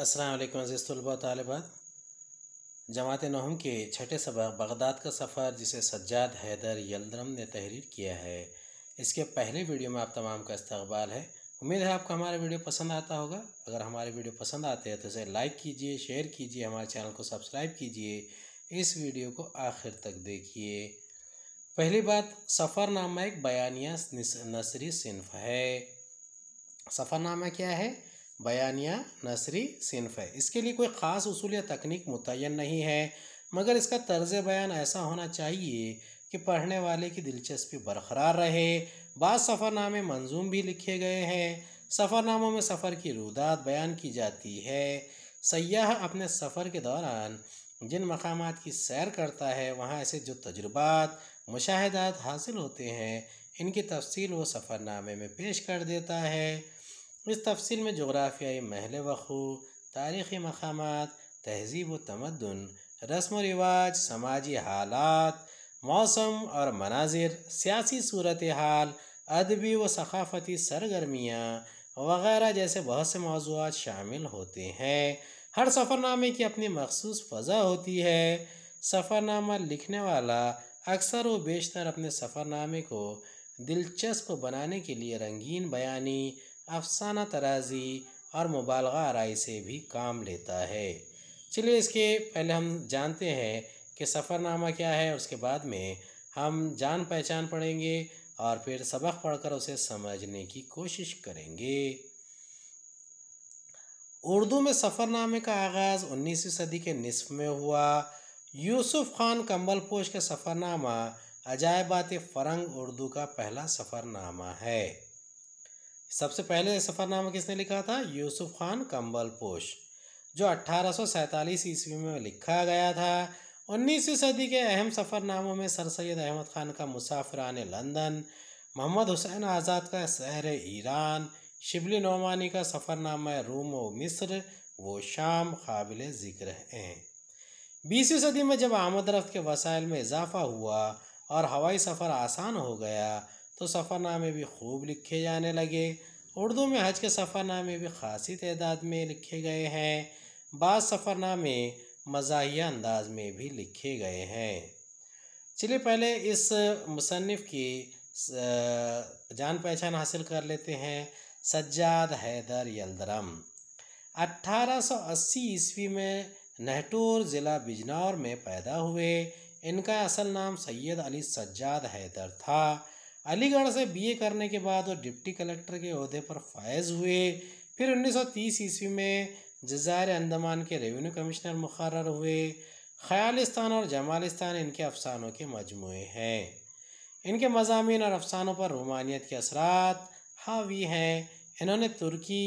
अस्सलाम अज़ीज़ तलबा तालबात जमात नहम के छठे सबक बगदाद का सफ़र जिसे सज्जाद हैदर यलद्रम ने तहरीर किया है इसके पहले वीडियो में आप तमाम का इस्तबाल है उम्मीद है आपको हमारा वीडियो पसंद आता होगा अगर हमारे वीडियो पसंद आते हैं तो इसे लाइक कीजिए शेयर कीजिए हमारे चैनल को सब्सक्राइब कीजिए इस वीडियो को आखिर तक देखिए पहली बात सफ़रनामा एक बयानिया नसरी सिनफ है सफ़रनामा क्या है बयानिया नसरी सिनफ है इसके लिए कोई ख़ास उसूल या तकनीक मुतन नहीं है मगर इसका तर्ज बयान ऐसा होना चाहिए कि पढ़ने वाले की दिलचस्पी बरकरार रहे बाद सफ़रनामे मंजूम भी लिखे गए हैं सफ़रनामों में सफ़र की रुदात बयान की जाती है सयाह अपने सफ़र के दौरान जिन मकाम की सैर करता है वहाँ ऐसे जो तजुर्बात मुशाहदात हासिल होते हैं इनकी तफसील वो सफ़रनामे में पेश कर देता है इस तफसील में जग्राफियाई महल वखू तारीख़ी मकाम तहजीब व तमदन रस्म व रिवाज समाजी हालात मौसम और मनाजिर सियासी सूरत हाल अदबी व सकाफ़ती सरगर्मियाँ वगैरह जैसे बहुत से मौजूद शामिल होते हैं हर सफ़रनामे की अपनी मखसूस फ़ज़ा होती है सफ़रनामा लिखने वाला अक्सर व बेशतर अपने सफ़रनामे को दिलचस्प बनाने के लिए रंगीन बयानी अफसाना तराजी और मुबालगा आरई से भी काम लेता है चलिए इसके पहले हम जानते हैं कि सफ़रनामा क्या है उसके बाद में हम जान पहचान पढ़ेंगे और फिर सबक पढ़कर उसे समझने की कोशिश करेंगे उर्दू में सफ़रनामे का आगाज़ उन्नीसवीं सदी के निसफ में हुआ यूसुफ खान पोश का सफ़रनामा अजायबात फ़रंग उर्दू का पहला सफ़रनामा है सबसे पहले सफ़रनामा किसने लिखा था यूसुफ खान पोश जो अट्ठारह ईस्वी में लिखा गया था उन्नीसवीं सदी के अहम सफ़रनामों में सर सैद अहमद ख़ान का मुसाफरान लंदन मोहम्मद हुसैन आज़ाद का शहर ईरान शिबली नोमानी का सफ़रनामा रूम व मिस्र वो शाम काबिल ज़िक्र हैं बीसवीं सदी में जब आमद रफ्त के वसाइल में इजाफ़ा हुआ और हवाई सफ़र आसान हो गया तो सफ़रनामे भी खूब लिखे जाने लगे उर्दू में हज के सफ़रनामे भी खासी तदाद में लिखे गए हैं बाद सफ़रनामे मज़ाहिया अंदाज में भी लिखे गए हैं चलिए पहले इस मुसनफ़ की जान पहचान हासिल कर लेते हैं सज्जाद हैदर यलदरम 1880 ईस्वी में नहटूर ज़िला बिजनौर में पैदा हुए इनका असल नाम सैयद अली सज्जाद हैदर था अलीगढ़ से बीए करने के बाद वो डिप्टी कलेक्टर के अहदे पर फायज हुए फिर 1930 ईस्वी में जजायर अंदमान के रेवेन्यू कमिश्नर मुकर हुए ख्यालिस्तान और जमालिस्तान इनके अफसानों के मजमू हैं इनके मजामी और अफसानों पर रोमानियत के असरात हावी हैं इन्होंने तुर्की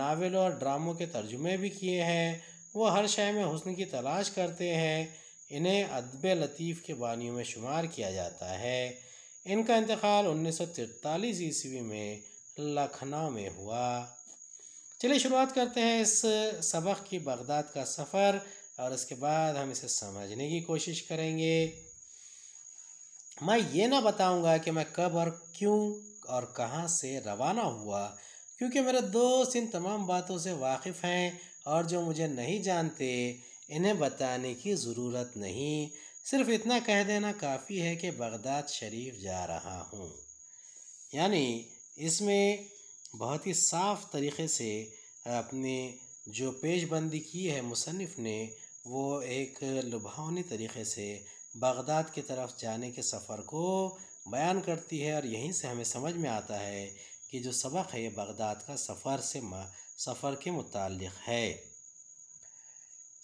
नावलों और ड्रामों के तर्जुमे भी किए हैं वो हर शय में हुसन की तलाश करते हैं इन्हें अदब लतीफ़ के बानियों में शुमार किया जाता है इनका इंतकाल उन्नीस सौ ईस्वी में लखनऊ में हुआ चलिए शुरुआत करते हैं इस सबक की बगदाद का सफ़र और इसके बाद हम इसे समझने की कोशिश करेंगे मैं ये ना बताऊंगा कि मैं कब और क्यों और कहाँ से रवाना हुआ क्योंकि मेरे दोस्त इन तमाम बातों से वाकिफ़ हैं और जो मुझे नहीं जानते इन्हें बताने की ज़रूरत नहीं सिर्फ इतना कह देना काफ़ी है कि बगदाद शरीफ जा रहा हूँ यानी इसमें बहुत ही साफ तरीके से अपने जो पेशबंदी की है मुसनफ़ ने वो एक लुभावनी तरीके से बगदाद की तरफ जाने के सफ़र को बयान करती है और यहीं से हमें समझ में आता है कि जो सबक है ये बगदाद का सफ़र से सफ़र के मुतल है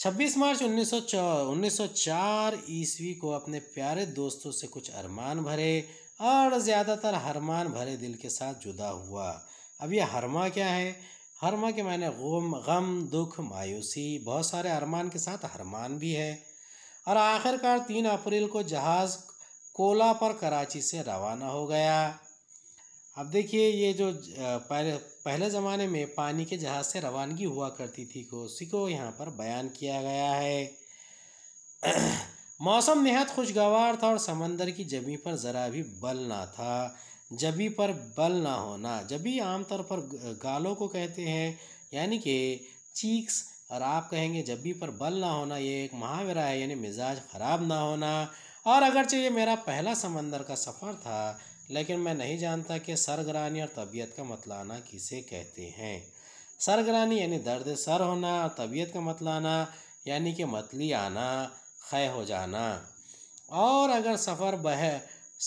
26 मार्च 1904 ईस्वी को अपने प्यारे दोस्तों से कुछ अरमान भरे और ज़्यादातर हरमान भरे दिल के साथ जुदा हुआ अब यह हरमा क्या है हरमा के मैंने गम गम दुख मायूसी बहुत सारे अरमान के साथ हरमान भी है और आखिरकार तीन अप्रैल को जहाज़ कोला पर कराची से रवाना हो गया अब देखिए ये जो पहले ज़माने में पानी के जहाज़ से रवानगी हुआ करती थी को उसी को यहाँ पर बयान किया गया है मौसम बेहद खुशगवार था और समंदर की जमी पर ज़रा भी बल ना था जबी पर बल ना होना जबी आमतौर पर गालों को कहते हैं यानी कि चीक्स और आप कहेंगे जबी पर बल ना होना ये एक महावरा है यानी मिजाज ख़राब ना होना और अगरचे ये मेरा पहला समंदर का सफ़र था लेकिन मैं नहीं जानता कि सरगरानी और तबीयत का मतलाना किसे कहते हैं सरगरानी यानी दर्द सर होना और तबीयत का मतलाना यानी कि मतली आना खय हो जाना और अगर सफ़र बह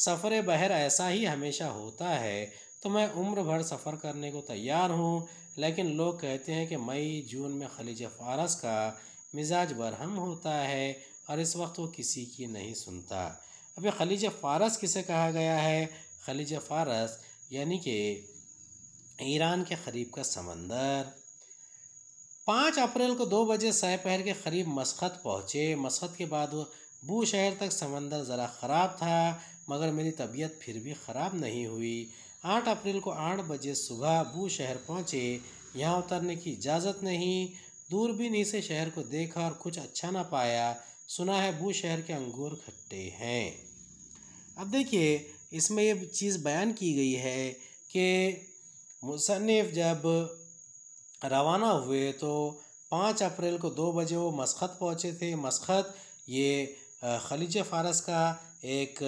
सफ़र बहर ऐसा ही हमेशा होता है तो मैं उम्र भर सफ़र करने को तैयार हूँ लेकिन लोग कहते हैं कि मई जून में खलीज फारस का मिजाज बरहम होता है और इस वक्त वो किसी की नहीं सुनता अभी खलीज फारस किसे कहा गया है खलीज फ़ारस यानी कि ईरान के करीब का समंदर पाँच अप्रैल को दो बजे सहपहर के करीब मस्खत पहुँचे मस्खत के बाद बू शहर तक समंदर ज़रा ख़राब था मगर मेरी तबीयत फिर भी ख़राब नहीं हुई आठ अप्रैल को आठ बजे सुबह बू शहर पहुँचे यहाँ उतरने की इजाज़त नहीं दूरबीन नहीं से शहर को देखा और कुछ अच्छा ना पाया सुना है बू शहर के अंगूर खट्टे हैं अब देखिए इसमें ये चीज़ बयान की गई है कि मुसनफ़ जब रवाना हुए तो पाँच अप्रैल को दो बजे वो मस्खत पहुँचे थे मस्खत ये खलीज फ़ारस का एक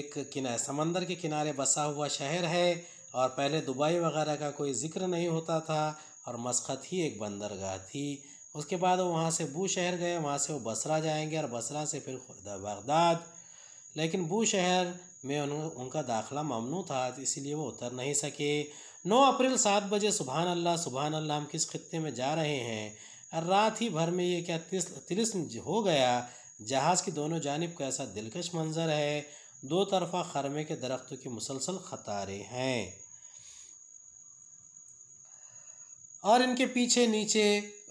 एक किनारे समंदर के किनारे बसा हुआ शहर है और पहले दुबई वगैरह का कोई ज़िक्र नहीं होता था और मस्खत ही एक बंदरगाह थी उसके बाद वो वहाँ से बू शहर गए वहाँ से वो बसरा जाएंगे और बसरा से फिर बगदाद लेकिन बू शहर में उन, उनका दाखला ममनू था तो इसीलिए वो उतर नहीं सके 9 अप्रैल सात बजे सुबहान अल्लाह सुबह अल्लाह हम किस खत्ते में जा रहे हैं रात ही भर में ये क्या तिलिस्म हो गया जहाज़ की दोनों जानब का ऐसा दिलकश मंजर है दो तरफा खरमे के दरख्तों की मुसलसल खतारें हैं और इनके पीछे नीचे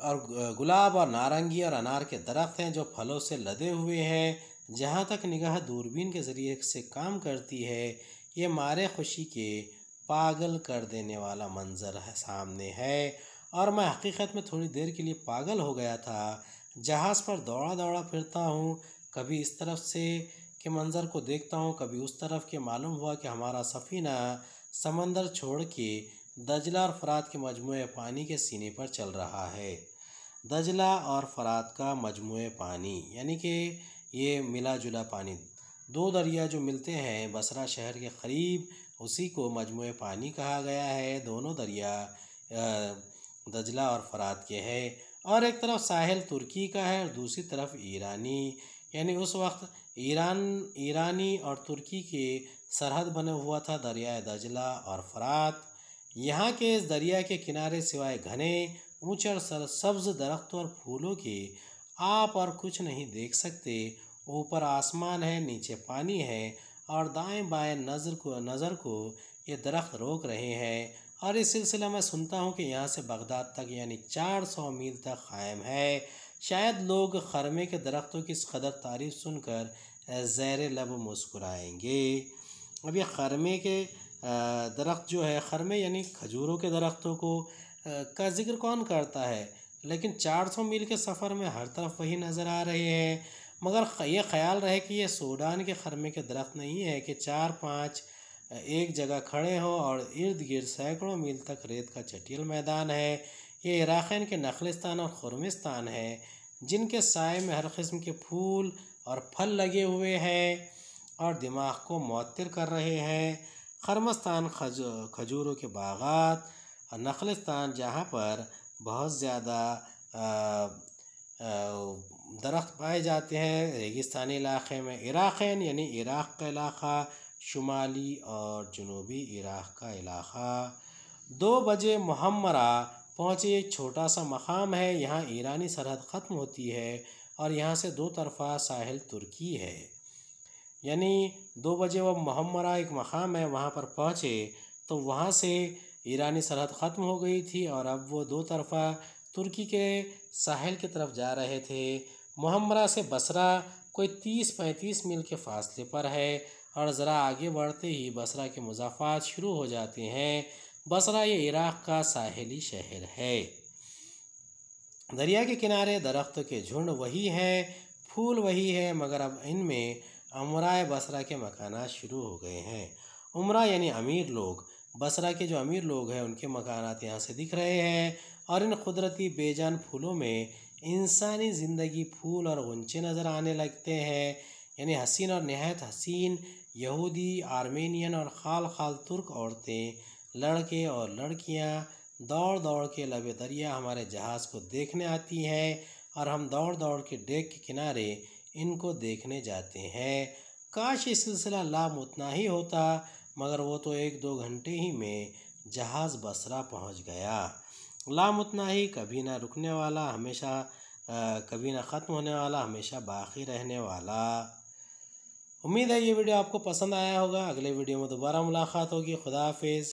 और गुलाब और नारंगी और अनार के दरख्त हैं जो फलों से लदे हुए हैं जहाँ तक निगाह दूरबीन के ज़रिए से काम करती है ये मारे खुशी के पागल कर देने वाला मंज़र सामने है और मैं हकीकत में थोड़ी देर के लिए पागल हो गया था जहाज़ पर दौड़ा दौड़ा फिरता हूँ कभी इस तरफ से के मंज़र को देखता हूँ कभी उस तरफ के मालूम हुआ कि हमारा सफ़ीना समंदर छोड़ के दजला और फरात के मजमू पानी के सीने पर चल रहा है दजला और फरात का मजमू पानी यानी कि ये मिला जुला पानी दो दरिया जो मिलते हैं बसरा शहर के करीब उसी को मजमु पानी कहा गया है दोनों दरिया दजला और फरात के है और एक तरफ साहिल तुर्की का है और दूसरी तरफ ईरानी यानी उस वक्त ईरान ईरानी और तुर्की के सरहद बने हुआ था दरियाए दजला और फरात यहाँ के इस दरिया के किनारे सिवाय घने ऊँचे और सरसब्ज दरख्तों और फूलों के आप और कुछ नहीं देख सकते ऊपर आसमान है नीचे पानी है और दाएं बाएं नज़र को नज़र को ये दरख्त रोक रहे हैं और इस सिलसिला में सुनता हूँ कि यहाँ से बगदाद तक यानी 400 मील तक कायम है शायद लोग खरमे के दरख्तों की इस कदर तारीफ सुनकर जैर लब मुस्कुराएंगे अब ये खरमे के दरख्त जो है खरमे यानी खजूरों के दरख्तों को का जिक्र कौन करता है लेकिन 400 मील के सफ़र में हर तरफ वही नज़र आ रहे हैं मगर ये ख्याल रहे कि ये सूडान के खरमे के दरख्त नहीं है कि चार पाँच एक जगह खड़े हों और इर्द गिर्द सैकड़ों मील तक रेत का चटियल मैदान है ये इराक़न के नखलिस्तान और खुरमिस्तान है जिनके साय में हर किस्म के फूल और फल लगे हुए हैं और दिमाग को मअतर कर रहे हैं खरमस्तान खज खजूरों के बागात और नखलिस्तान जहाँ पर बहुत ज़्यादा दरख्त पाए जाते हैं रेगिस्तानी इलाक़े में इराक़ैन यानी इराक़ का इलाक़ा शुमाली और जनूबी इराक़ का इलाक़ा दो बजे महमरा पहुँचे एक छोटा सा मकाम है यहाँ ईरानी सरहद ख़त्म होती है और यहाँ से दो तरफा साहिल तुर्की है यानी दो बजे वह महमरा एक मकाम है वहाँ पर पहुँचे तो वहाँ से ईरानी सरहद ख़त्म हो गई थी और अब वो दो तरफा तुर्की के साहिल की तरफ जा रहे थे महमरा से बसरा कोई तीस पैंतीस मील के फासले पर है और ज़रा आगे बढ़ते ही बसरा के मुजाफात शुरू हो जाते हैं बसरा ये इराक़ का साहली शहर है दरिया के किनारे दरख्त के झुंड वही हैं फूल वही है मगर अब इनमें अमराए बसरा के मकाना शुरू हो गए हैं उम्र यानी अमीर लोग बसरा के जो अमीर लोग हैं उनके मकानात यहाँ से दिख रहे हैं और इन कुदरती बेजान फूलों में इंसानी ज़िंदगी फूल और गुंचे नज़र आने लगते हैं यानी हसीन और नहायत हसीन यहूदी आर्मेनियन और खाल खाल तुर्क औरतें लड़के और लड़कियाँ दौड़ दौड़ के लबे दरिया हमारे जहाज़ को देखने आती हैं और हम दौड़ दौड़ के डेक के किनारे इनको देखने जाते हैं काश ये सिलसिला लाभ उतना ही होता मगर वो तो एक दो घंटे ही में जहाज़ बसरा पहुंच गया लाम उतना ही कभी ना रुकने वाला हमेशा आ, कभी ना ख़त्म होने वाला हमेशा बाकी रहने वाला उम्मीद है ये वीडियो आपको पसंद आया होगा अगले वीडियो में दोबारा मुलाकात होगी खुदा हाफिज़